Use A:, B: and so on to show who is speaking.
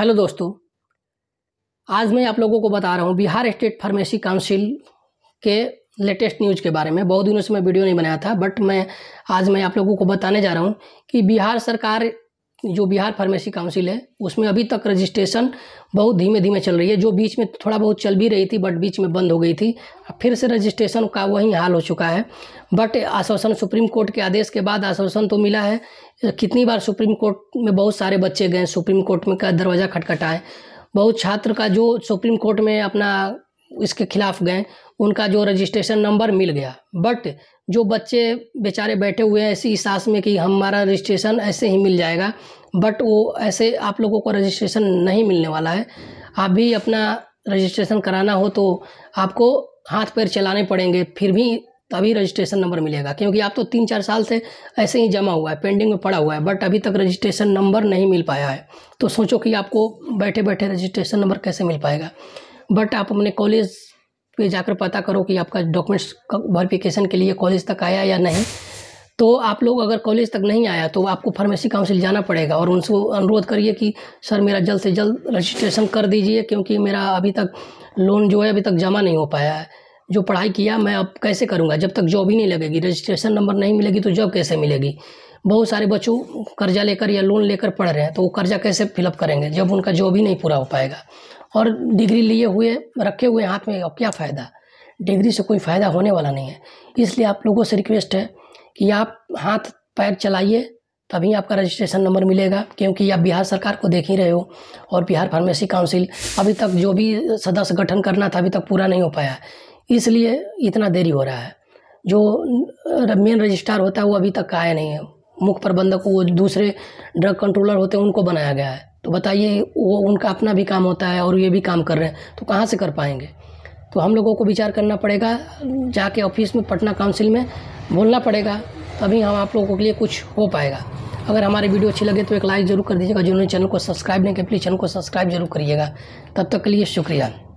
A: hello दोस्तों आज मैं आप लोगों को बता रहा हूँ बिहार स्टेट फार्मेसी काउंसिल के लेटेस्ट न्यूज़ के बारे में बहुत दिनों से मैं वीडियो नहीं बनाया था बट मैं आज मैं आप लोगों को बताने जा रहा हूँ कि बिहार सरकार जो बिहार फार्मेसी काउंसिल है उसमें अभी तक रजिस्ट्रेशन बहुत धीमे धीमे चल रही है जो बीच में थोड़ा बहुत चल भी रही थी बट बीच में बंद हो गई थी फिर से रजिस्ट्रेशन का वही हाल हो चुका है बट आश्वासन सुप्रीम कोर्ट के आदेश के बाद आश्वासन तो मिला है कितनी बार सुप्रीम कोर्ट में बहुत सारे बच्चे गए सुप्रीम कोर्ट में का दरवाज़ा खटखटाए बहुत छात्र का जो सुप्रीम कोर्ट में अपना इसके खिलाफ गए उनका जो रजिस्ट्रेशन नंबर मिल गया बट जो बच्चे बेचारे बैठे हुए हैं ऐसी सास में कि हमारा रजिस्ट्रेशन ऐसे ही मिल जाएगा बट वो ऐसे आप लोगों को रजिस्ट्रेशन नहीं मिलने वाला है आप भी अपना रजिस्ट्रेशन कराना हो तो आपको हाथ पैर चलाने पड़ेंगे फिर भी तभी रजिस्ट्रेशन नंबर मिलेगा क्योंकि आप तो तीन चार साल से ऐसे ही जमा हुआ है पेंडिंग में पड़ा हुआ है बट अभी तक रजिस्ट्रेशन नंबर नहीं मिल पाया है तो सोचो कि आपको बैठे बैठे रजिस्ट्रेशन नंबर कैसे मिल पाएगा बट आप अपने कॉलेज पे जाकर पता करो कि आपका डॉक्यूमेंट्स वेरिफिकेशन के लिए कॉलेज तक आया या नहीं तो आप लोग अगर कॉलेज तक नहीं आया तो आपको फार्मेसी काउंसिल जाना पड़ेगा और उनसे अनुरोध करिए कि सर मेरा जल्द से जल्द रजिस्ट्रेशन कर दीजिए क्योंकि मेरा अभी तक लोन जो है अभी तक जमा नहीं हो पाया है जो पढ़ाई किया मैं अब कैसे करूँगा जब तक जॉब ही नहीं लगेगी रजिस्ट्रेशन नंबर नहीं मिलेगी तो जॉब कैसे मिलेगी बहुत सारे बच्चों कर्जा लेकर या लोन लेकर पढ़ रहे हैं तो वो कर्जा कैसे फिलअप करेंगे जब उनका जॉब ही नहीं पूरा हो पाएगा और डिग्री लिए हुए रखे हुए हाथ में और क्या फ़ायदा डिग्री से कोई फ़ायदा होने वाला नहीं है इसलिए आप लोगों से रिक्वेस्ट है कि आप हाथ पैर चलाइए तभी आपका रजिस्ट्रेशन नंबर मिलेगा क्योंकि आप बिहार सरकार को देख ही रहे हो और बिहार फार्मेसी काउंसिल अभी तक जो भी सदस्य गठन करना था अभी तक पूरा नहीं हो पाया इसलिए इतना देरी हो रहा है जो मेन रजिस्ट्रार होता है वो अभी तक आया नहीं है मुख्य प्रबंधक वो दूसरे ड्रग कंट्रोलर होते हैं उनको बनाया गया है तो बताइए वो उनका अपना भी काम होता है और ये भी काम कर रहे हैं तो कहाँ से कर पाएंगे तो हम लोगों को विचार करना पड़ेगा जाके ऑफिस में पटना काउंसिल में बोलना पड़ेगा तभी हम आप लोगों के लिए कुछ हो पाएगा अगर हमारी वीडियो अच्छी लगे तो एक लाइक ज़रूर कर दीजिएगा जिन्होंने चैनल को सब्सक्राइब नहीं किया प्लीज़ चैनल को सब्सक्राइब जरूर करिएगा तब तक के लिए शुक्रिया